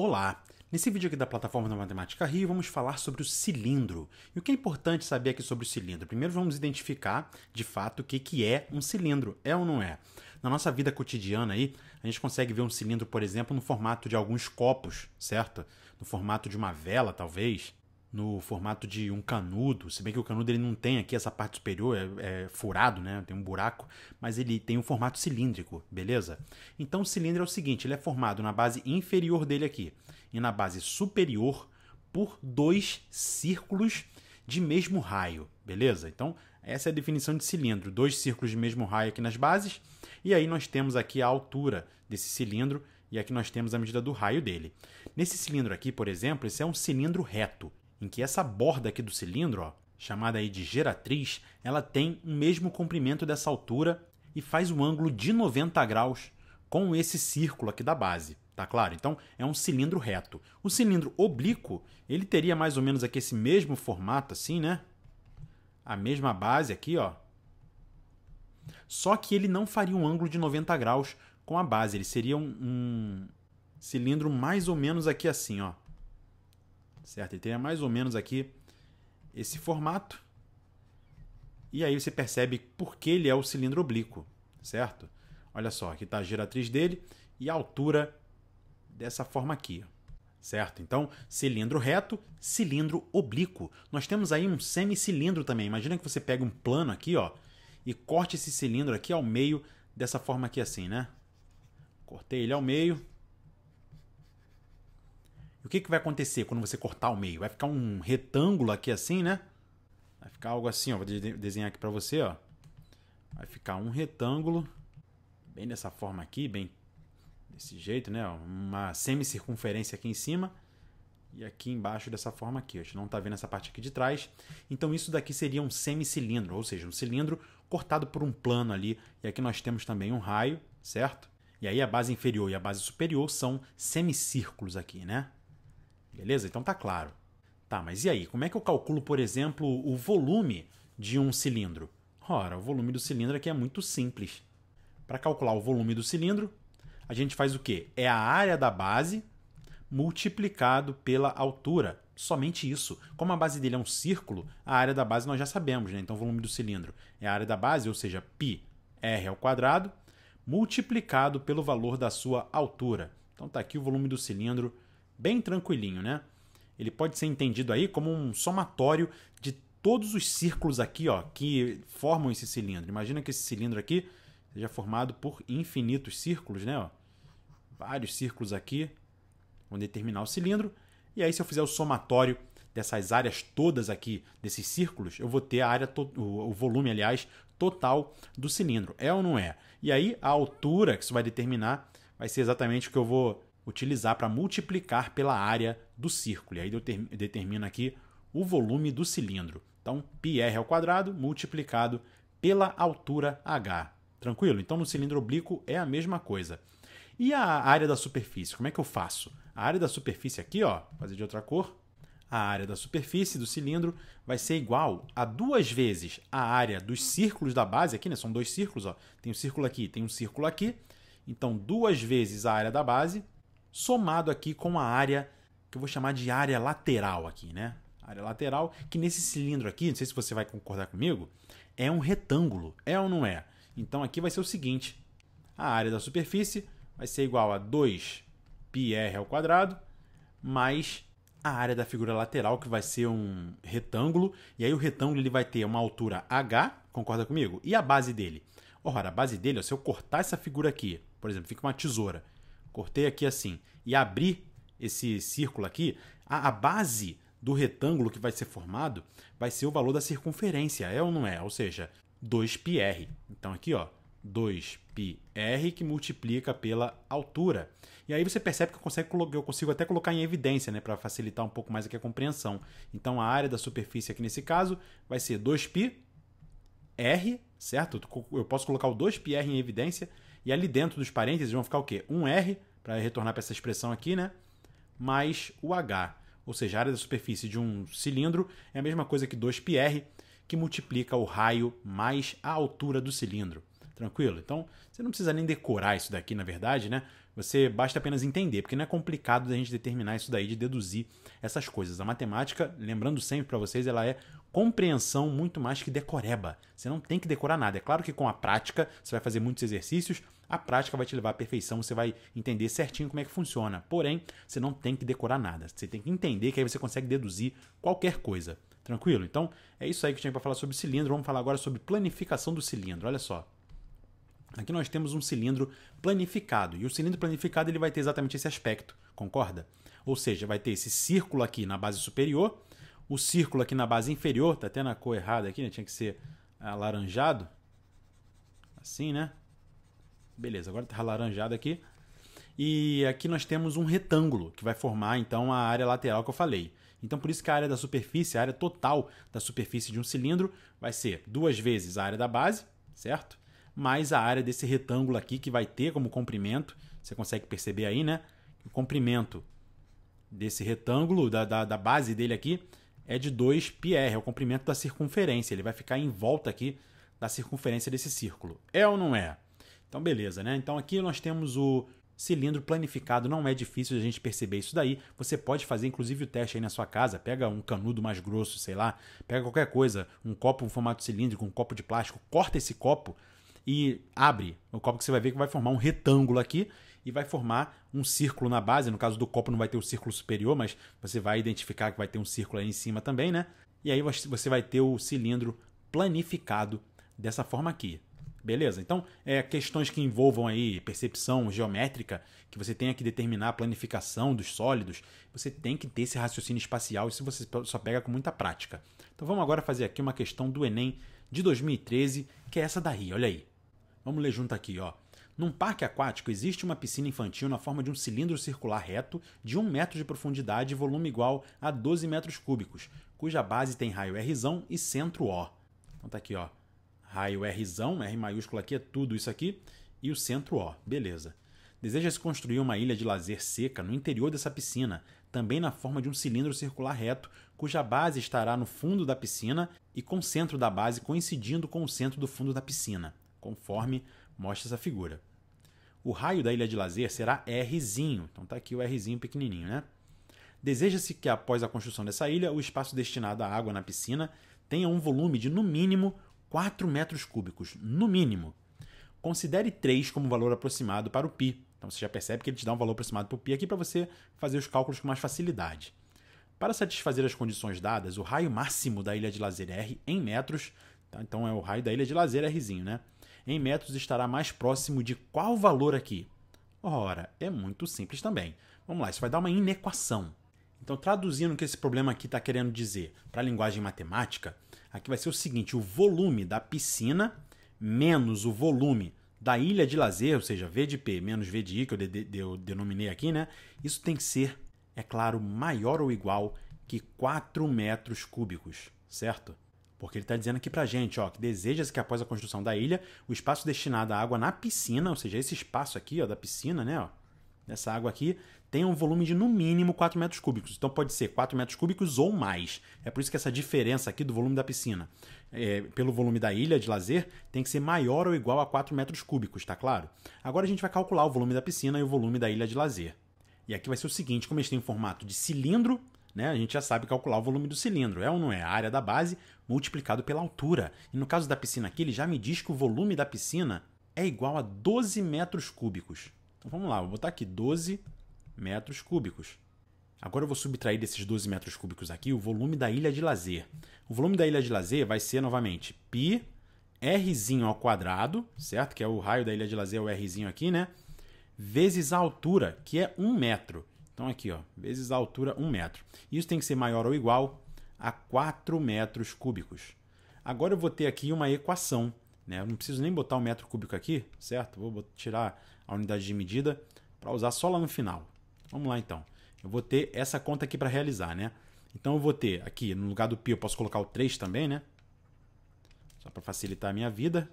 Olá! Nesse vídeo aqui da plataforma da Matemática Rio, vamos falar sobre o cilindro. E o que é importante saber aqui sobre o cilindro? Primeiro vamos identificar, de fato, o que, é um cilindro. É ou não é? Na nossa vida cotidiana aí, a gente consegue ver um cilindro, por exemplo, no formato de alguns copos, certo? No formato de uma vela, talvez no formato de um canudo, se bem que o canudo ele não tem aqui essa parte superior, é, é furado, né? Tem um buraco, mas ele tem um formato cilíndrico, beleza? Então o cilindro é o seguinte, ele é formado na base inferior dele aqui e na base superior por dois círculos de mesmo raio, beleza? Então essa é a definição de cilindro, dois círculos de mesmo raio aqui nas bases e aí nós temos aqui a altura desse cilindro e aqui nós temos a medida do raio dele. Nesse cilindro aqui, por exemplo, esse é um cilindro reto em que essa borda aqui do cilindro, ó, chamada aí de geratriz, ela tem o mesmo comprimento dessa altura e faz um ângulo de 90 graus com esse círculo aqui da base, tá claro? Então é um cilindro reto. O cilindro oblíquo, ele teria mais ou menos aqui esse mesmo formato assim, né? A mesma base aqui, ó. Só que ele não faria um ângulo de 90 graus com a base, ele seria um, um cilindro mais ou menos aqui assim, ó certo? Ele teria mais ou menos aqui esse formato. E aí você percebe por que ele é o cilindro oblíquo, certo? Olha só, aqui está a geratriz dele e a altura dessa forma aqui, certo? Então, cilindro reto, cilindro oblíquo. Nós temos aí um semicilindro também. Imagina que você pega um plano aqui, ó, e corte esse cilindro aqui ao meio dessa forma aqui assim, né? Cortei ele ao meio, e o que, que vai acontecer quando você cortar o meio? Vai ficar um retângulo aqui assim, né? Vai ficar algo assim, ó. Vou desenhar aqui para você, ó. Vai ficar um retângulo, bem dessa forma aqui, bem desse jeito, né? Uma semicircunferência aqui em cima e aqui embaixo dessa forma aqui. A gente não está vendo essa parte aqui de trás. Então isso daqui seria um semicilindro, ou seja, um cilindro cortado por um plano ali. E aqui nós temos também um raio, certo? E aí a base inferior e a base superior são semicírculos aqui, né? Beleza? Então tá claro. Tá, mas e aí? Como é que eu calculo, por exemplo, o volume de um cilindro? Ora, o volume do cilindro aqui é muito simples. Para calcular o volume do cilindro, a gente faz o quê? É a área da base multiplicado pela altura. Somente isso. Como a base dele é um círculo, a área da base nós já sabemos, né? Então o volume do cilindro é a área da base, ou seja, πr ao quadrado, multiplicado pelo valor da sua altura. Então está aqui o volume do cilindro bem tranquilinho, né? Ele pode ser entendido aí como um somatório de todos os círculos aqui, ó, que formam esse cilindro. Imagina que esse cilindro aqui seja formado por infinitos círculos, né, ó. Vários círculos aqui vão determinar o cilindro. E aí se eu fizer o somatório dessas áreas todas aqui, desses círculos, eu vou ter a área o volume, aliás, total do cilindro. É ou não é? E aí a altura que isso vai determinar vai ser exatamente o que eu vou utilizar para multiplicar pela área do círculo. E aí determina aqui o volume do cilindro. Então, πr ao quadrado multiplicado pela altura h. Tranquilo? Então, no cilindro oblíquo é a mesma coisa. E a área da superfície, como é que eu faço? A área da superfície aqui, ó, fazer de outra cor. A área da superfície do cilindro vai ser igual a duas vezes a área dos círculos da base aqui, né? São dois círculos, ó. Tem um círculo aqui, tem um círculo aqui. Então, duas vezes a área da base somado aqui com a área que eu vou chamar de área lateral aqui, né? Área lateral, que nesse cilindro aqui, não sei se você vai concordar comigo, é um retângulo, é ou não é? Então aqui vai ser o seguinte: a área da superfície vai ser igual a 2 πr ao quadrado mais a área da figura lateral, que vai ser um retângulo, e aí o retângulo ele vai ter uma altura h, concorda comigo? E a base dele? Ora, a base dele, ó, se eu cortar essa figura aqui, por exemplo, fica uma tesoura, cortei aqui assim, e abrir esse círculo aqui, a, a base do retângulo que vai ser formado vai ser o valor da circunferência, é ou não é? Ou seja, 2πr. Então aqui, ó, 2πr que multiplica pela altura. E aí você percebe que eu consigo, eu consigo até colocar em evidência, né, para facilitar um pouco mais aqui a compreensão. Então a área da superfície aqui nesse caso vai ser 2 πr r, certo? Eu posso colocar o 2πr em evidência e ali dentro dos parênteses vão ficar o quê? Um R, para retornar para essa expressão aqui, né? Mais o H. Ou seja, a área da superfície de um cilindro é a mesma coisa que 2πr, que multiplica o raio mais a altura do cilindro. Tranquilo? Então, você não precisa nem decorar isso daqui, na verdade, né? Você basta apenas entender, porque não é complicado a gente determinar isso daí, de deduzir essas coisas. A matemática, lembrando sempre para vocês, ela é compreensão muito mais que decoreba. Você não tem que decorar nada. É claro que com a prática você vai fazer muitos exercícios, a prática vai te levar à perfeição, você vai entender certinho como é que funciona. Porém, você não tem que decorar nada. Você tem que entender que aí você consegue deduzir qualquer coisa. Tranquilo? Então, é isso aí que eu tinha para falar sobre cilindro. Vamos falar agora sobre planificação do cilindro. Olha só. Aqui nós temos um cilindro planificado, e o cilindro planificado ele vai ter exatamente esse aspecto, concorda? Ou seja, vai ter esse círculo aqui na base superior, o círculo aqui na base inferior, tá até na cor errada aqui, né? tinha que ser alaranjado, assim, né? Beleza, agora tá alaranjado aqui. E aqui nós temos um retângulo que vai formar então a área lateral que eu falei. Então por isso que a área da superfície, a área total da superfície de um cilindro vai ser duas vezes a área da base, certo? Mais a área desse retângulo aqui que vai ter como comprimento, você consegue perceber aí, né? O comprimento desse retângulo, da, da, da base dele aqui, é de 2πr, é o comprimento da circunferência. Ele vai ficar em volta aqui da circunferência desse círculo. É ou não é? Então, beleza, né? Então, aqui nós temos o cilindro planificado, não é difícil a gente perceber isso daí. Você pode fazer inclusive o teste aí na sua casa, pega um canudo mais grosso, sei lá, pega qualquer coisa, um copo em formato cilíndrico, um copo de plástico, corta esse copo e abre o copo que você vai ver que vai formar um retângulo aqui e vai formar um círculo na base. No caso do copo não vai ter o um círculo superior, mas você vai identificar que vai ter um círculo aí em cima também, né? E aí você vai ter o cilindro planificado dessa forma aqui. Beleza? Então, é, questões que envolvam aí percepção geométrica, que você tenha que determinar a planificação dos sólidos, você tem que ter esse raciocínio espacial, isso você só pega com muita prática. Então vamos agora fazer aqui uma questão do Enem de 2013, que é essa daí, olha aí. Vamos ler junto aqui, ó. Num parque aquático existe uma piscina infantil na forma de um cilindro circular reto de 1 metro de profundidade e volume igual a 12 metros cúbicos, cuja base tem raio Rzão e centro O. Então tá aqui, ó raio R, R maiúsculo aqui é tudo isso aqui, e o centro O, beleza. Deseja-se construir uma ilha de lazer seca no interior dessa piscina, também na forma de um cilindro circular reto, cuja base estará no fundo da piscina e com o centro da base coincidindo com o centro do fundo da piscina, conforme mostra essa figura. O raio da ilha de lazer será Rzinho, então está aqui o Rzinho pequenininho, né? Deseja-se que após a construção dessa ilha, o espaço destinado à água na piscina tenha um volume de no mínimo 4 metros cúbicos, no mínimo. Considere 3 como valor aproximado para o π. Então você já percebe que ele te dá um valor aproximado para o π aqui para você fazer os cálculos com mais facilidade. Para satisfazer as condições dadas, o raio máximo da ilha de lazer R em metros, tá? então é o raio da ilha de lazer Rzinho, né? Em metros estará mais próximo de qual valor aqui? Ora, é muito simples também. Vamos lá, isso vai dar uma inequação. Então, traduzindo o que esse problema aqui está querendo dizer para a linguagem matemática, Aqui vai ser o seguinte: o volume da piscina menos o volume da ilha de lazer, ou seja, V de P menos V de I, que eu, de, de, eu denominei aqui, né? Isso tem que ser, é claro, maior ou igual que 4 metros cúbicos, certo? Porque ele está dizendo aqui para gente, ó, que deseja-se que após a construção da ilha, o espaço destinado à água na piscina, ou seja, esse espaço aqui, ó, da piscina, né, ó, dessa água aqui, tenha um volume de no mínimo 4 metros cúbicos. Então pode ser 4 metros cúbicos ou mais. É por isso que essa diferença aqui do volume da piscina é, pelo volume da ilha de lazer tem que ser maior ou igual a 4 metros cúbicos, tá claro? Agora a gente vai calcular o volume da piscina e o volume da ilha de lazer. E aqui vai ser o seguinte, como eles têm um formato de cilindro, né, a gente já sabe calcular o volume do cilindro, é ou não é? A área da base multiplicado pela altura. E no caso da piscina aqui, ele já me diz que o volume da piscina é igual a 12 metros cúbicos. Então vamos lá, vou botar aqui 12 metros cúbicos. Agora eu vou subtrair desses 12 metros cúbicos aqui o volume da ilha de lazer. O volume da ilha de lazer vai ser novamente π rzinho ao quadrado, certo? Que é o raio da ilha de lazer, é o rzinho aqui, né? Vezes a altura, que é 1 metro. Então aqui, ó, vezes a altura 1 metro. Isso tem que ser maior ou igual a 4 metros cúbicos. Agora eu vou ter aqui uma equação, né? Eu não preciso nem botar o um metro cúbico aqui, certo? Vou tirar a unidade de medida para usar só lá no final. Vamos lá então. Eu vou ter essa conta aqui para realizar, né? Então eu vou ter aqui, no lugar do pi, eu posso colocar o 3 também, né? Só para facilitar a minha vida.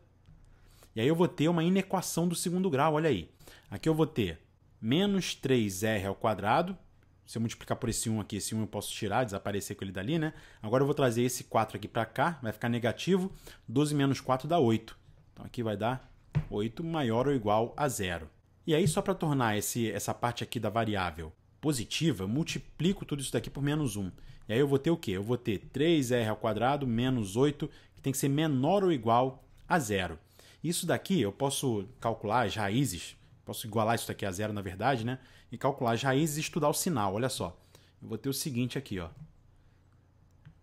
E aí eu vou ter uma inequação do segundo grau, olha aí. Aqui eu vou ter menos 3r ao quadrado. Se eu multiplicar por esse 1 aqui, esse 1 eu posso tirar, desaparecer com ele dali, né? Agora eu vou trazer esse 4 aqui para cá, vai ficar negativo. 12 menos 4 dá 8. Então aqui vai dar 8 maior ou igual a zero. E aí, só para tornar esse, essa parte aqui da variável positiva, multiplico tudo isso daqui por menos 1. E aí eu vou ter o quê? Eu vou ter 3 quadrado menos 8, que tem que ser menor ou igual a zero. Isso daqui eu posso calcular as raízes, posso igualar isso daqui a zero, na verdade, né? E calcular as raízes e estudar o sinal. Olha só. Eu vou ter o seguinte aqui, ó.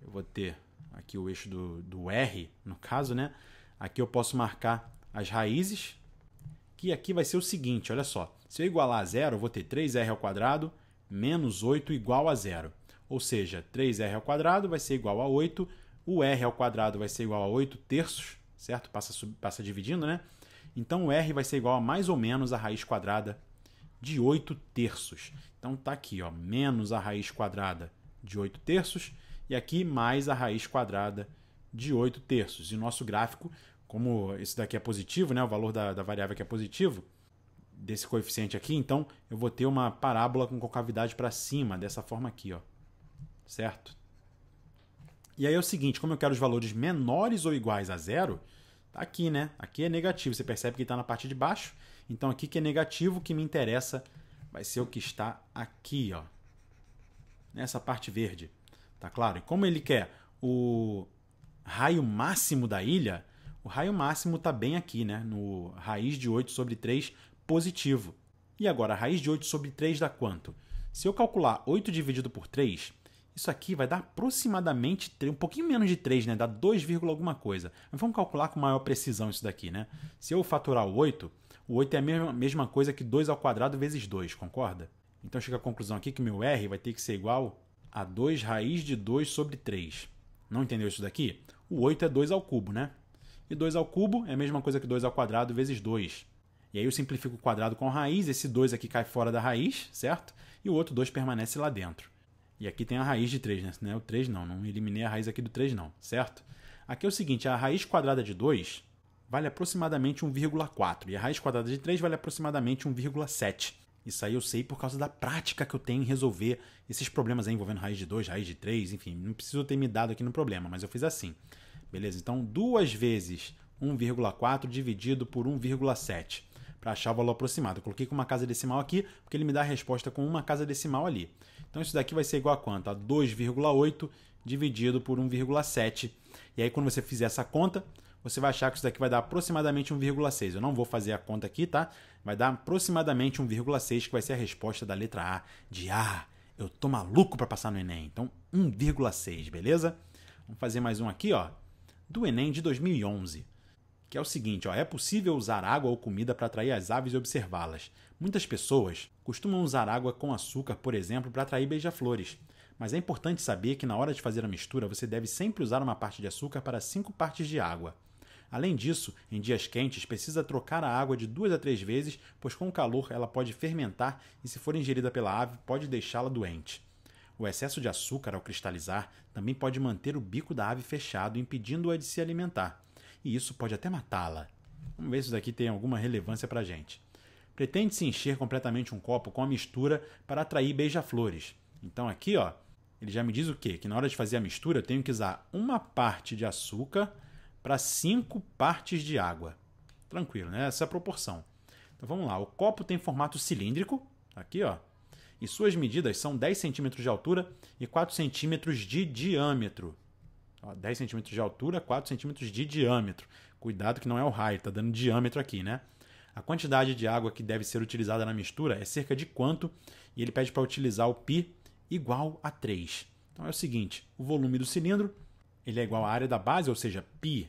Eu vou ter aqui o eixo do, do R, no caso, né? Aqui eu posso marcar as raízes que aqui vai ser o seguinte, olha só. Se eu igualar a zero, eu vou ter 3r menos 8 igual a zero. Ou seja, 3r vai ser igual a 8, o r vai ser igual a 8 terços, certo? Passa, passa dividindo, né? Então o r vai ser igual a mais ou menos a raiz quadrada de 8 terços. Então tá aqui, ó, menos a raiz quadrada de 8 terços e aqui mais a raiz quadrada de 8 terços. E nosso gráfico como esse daqui é positivo, né, o valor da, da variável aqui é positivo, desse coeficiente aqui, então eu vou ter uma parábola com concavidade para cima, dessa forma aqui, ó. certo? E aí é o seguinte, como eu quero os valores menores ou iguais a zero, tá aqui, né? Aqui é negativo, você percebe que está na parte de baixo, então aqui que é negativo, o que me interessa vai ser o que está aqui, ó. Nessa parte verde, tá claro? E como ele quer o raio máximo da ilha, o raio máximo está bem aqui, né? no raiz de 8 sobre 3 positivo. E agora, a raiz de 8 sobre 3 dá quanto? Se eu calcular 8 dividido por 3, isso aqui vai dar aproximadamente 3, um pouquinho menos de 3, né? Dá 2, alguma coisa. Mas vamos calcular com maior precisão isso daqui, né? Se eu faturar o 8, o 8 é a mesma, mesma coisa que 2 ao quadrado vezes 2, concorda? Então chega à conclusão aqui que meu R vai ter que ser igual a 2 raiz de 2 sobre 3. Não entendeu isso daqui? O 8 é 2 ao cubo, né? E 2 ao cubo é a mesma coisa que 2 ao quadrado vezes 2. E aí eu simplifico o quadrado com a raiz, esse 2 aqui cai fora da raiz, certo? E o outro 2 permanece lá dentro. E aqui tem a raiz de 3, né? É o 3 não, não eliminei a raiz aqui do 3 não, certo? Aqui é o seguinte, a raiz quadrada de 2 vale aproximadamente 1,4 e a raiz quadrada de 3 vale aproximadamente 1,7. Isso aí eu sei por causa da prática que eu tenho em resolver esses problemas aí envolvendo raiz de 2, raiz de 3, enfim, não preciso ter me dado aqui no problema, mas eu fiz assim. Beleza? Então, duas vezes 1,4 dividido por 1,7 para achar o valor aproximado. Eu coloquei com uma casa decimal aqui, porque ele me dá a resposta com uma casa decimal ali. Então isso daqui vai ser igual a quanto? A 2,8 dividido por 1,7. E aí quando você fizer essa conta, você vai achar que isso daqui vai dar aproximadamente 1,6. Eu não vou fazer a conta aqui, tá? Vai dar aproximadamente 1,6, que vai ser a resposta da letra A de A. Ah, eu tô maluco para passar no Enem. Então, 1,6, beleza? Vamos fazer mais um aqui, ó do Enem de 2011, que é o seguinte, ó, é possível usar água ou comida para atrair as aves e observá-las. Muitas pessoas costumam usar água com açúcar, por exemplo, para atrair beija-flores. Mas é importante saber que na hora de fazer a mistura, você deve sempre usar uma parte de açúcar para cinco partes de água. Além disso, em dias quentes, precisa trocar a água de duas a três vezes, pois com o calor ela pode fermentar e, se for ingerida pela ave, pode deixá-la doente. O excesso de açúcar ao cristalizar também pode manter o bico da ave fechado, impedindo-a de se alimentar, e isso pode até matá-la. Vamos ver se isso daqui tem alguma relevância para a gente. Pretende-se encher completamente um copo com a mistura para atrair beija-flores. Então aqui, ó, ele já me diz o quê? Que na hora de fazer a mistura eu tenho que usar uma parte de açúcar para cinco partes de água. Tranquilo, né? Essa é a proporção. Então vamos lá. O copo tem formato cilíndrico, tá aqui, ó, e suas medidas são 10 centímetros de altura e 4 centímetros de diâmetro. Ó, 10 centímetros de altura, 4 centímetros de diâmetro. Cuidado que não é o raio, está dando diâmetro aqui, né? A quantidade de água que deve ser utilizada na mistura é cerca de quanto? E ele pede para utilizar o π igual a 3. Então é o seguinte, o volume do cilindro ele é igual à área da base, ou seja, π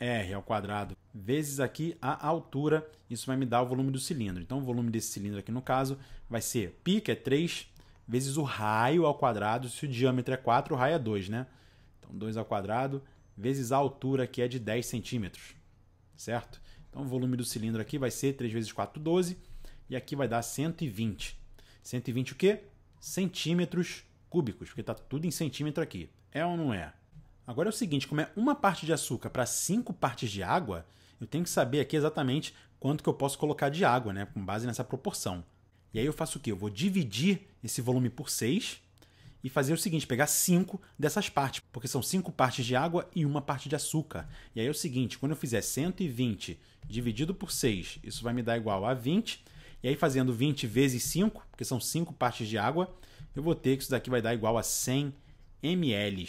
r ao quadrado vezes aqui a altura, isso vai me dar o volume do cilindro. Então, o volume desse cilindro aqui, no caso, vai ser π, que é 3, vezes o raio ao quadrado, se o diâmetro é 4, o raio é 2, né? Então, 2 ao quadrado, vezes a altura, que é de 10 centímetros, certo? Então, o volume do cilindro aqui vai ser 3 vezes 4, 12, e aqui vai dar 120. 120 o quê? Centímetros cúbicos, porque está tudo em centímetro aqui. É ou não é? Agora é o seguinte, como é uma parte de açúcar para cinco partes de água, eu tenho que saber aqui exatamente quanto que eu posso colocar de água, né, com base nessa proporção. E aí eu faço o quê? Eu vou dividir esse volume por 6 e fazer o seguinte, pegar 5 dessas partes, porque são 5 partes de água e uma parte de açúcar. E aí é o seguinte, quando eu fizer 120 dividido por 6, isso vai me dar igual a 20. E aí fazendo 20 vezes 5, porque são 5 partes de água, eu vou ter que isso daqui vai dar igual a 100 ml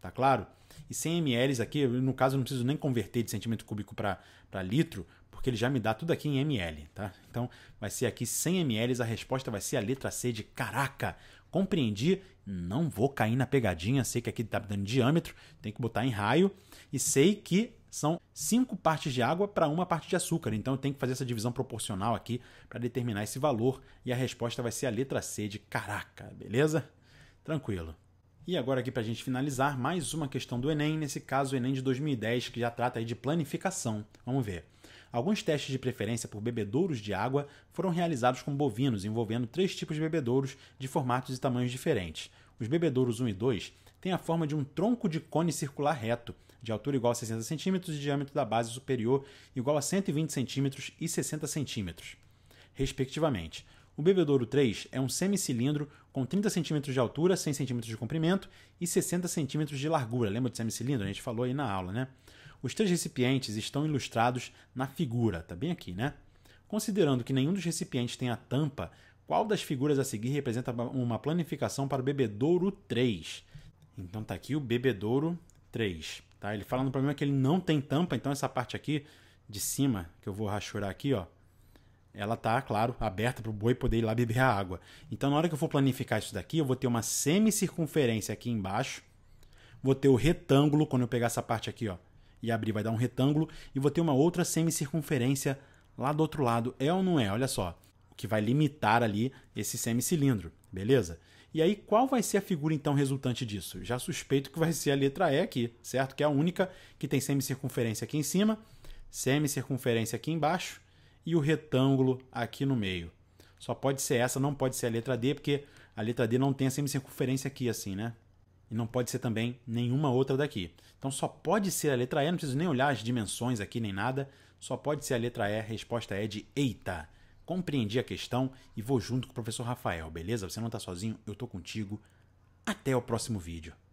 tá claro? E 100 ml aqui, no caso eu não preciso nem converter de centímetro cúbico para litro, porque ele já me dá tudo aqui em ml, tá? Então vai ser aqui 100 ml, a resposta vai ser a letra C de caraca, compreendi, não vou cair na pegadinha, sei que aqui está dando diâmetro, tem que botar em raio, e sei que são cinco partes de água para uma parte de açúcar, então eu tenho que fazer essa divisão proporcional aqui para determinar esse valor, e a resposta vai ser a letra C de caraca, beleza? Tranquilo. E agora aqui para a gente finalizar, mais uma questão do Enem, nesse caso o Enem de 2010, que já trata aí de planificação. Vamos ver. Alguns testes de preferência por bebedouros de água foram realizados com bovinos, envolvendo três tipos de bebedouros de formatos e tamanhos diferentes. Os bebedouros 1 e 2 têm a forma de um tronco de cone circular reto, de altura igual a 60 cm e diâmetro da base superior igual a 120 cm e 60 cm, respectivamente. O bebedouro 3 é um semicilindro com 30 cm de altura, 100 cm de comprimento e 60 cm de largura. Lembra de semicilindro? A gente falou aí na aula, né? Os três recipientes estão ilustrados na figura, tá bem aqui, né? Considerando que nenhum dos recipientes tem a tampa, qual das figuras a seguir representa uma planificação para o bebedouro 3? Então tá aqui o bebedouro 3, tá? Ele fala no problema que ele não tem tampa, então essa parte aqui de cima que eu vou rachurar aqui, ó, ela tá, claro, aberta para o boi poder ir lá beber a água. Então, na hora que eu for planificar isso daqui, eu vou ter uma semicircunferência aqui embaixo, vou ter o retângulo, quando eu pegar essa parte aqui, ó, e abrir, vai dar um retângulo, e vou ter uma outra semicircunferência lá do outro lado. É ou não é? Olha só. O que vai limitar ali esse semicilindro, beleza? E aí, qual vai ser a figura então resultante disso? Já suspeito que vai ser a letra E aqui, certo? Que é a única que tem semicircunferência aqui em cima, semicircunferência aqui embaixo e o retângulo aqui no meio. Só pode ser essa, não pode ser a letra D, porque a letra D não tem a semicircunferência aqui assim, né? E não pode ser também nenhuma outra daqui. Então só pode ser a letra E, não preciso nem olhar as dimensões aqui nem nada, só pode ser a letra E, a resposta é de eita. Compreendi a questão e vou junto com o professor Rafael, beleza? Você não está sozinho, eu estou contigo. Até o próximo vídeo.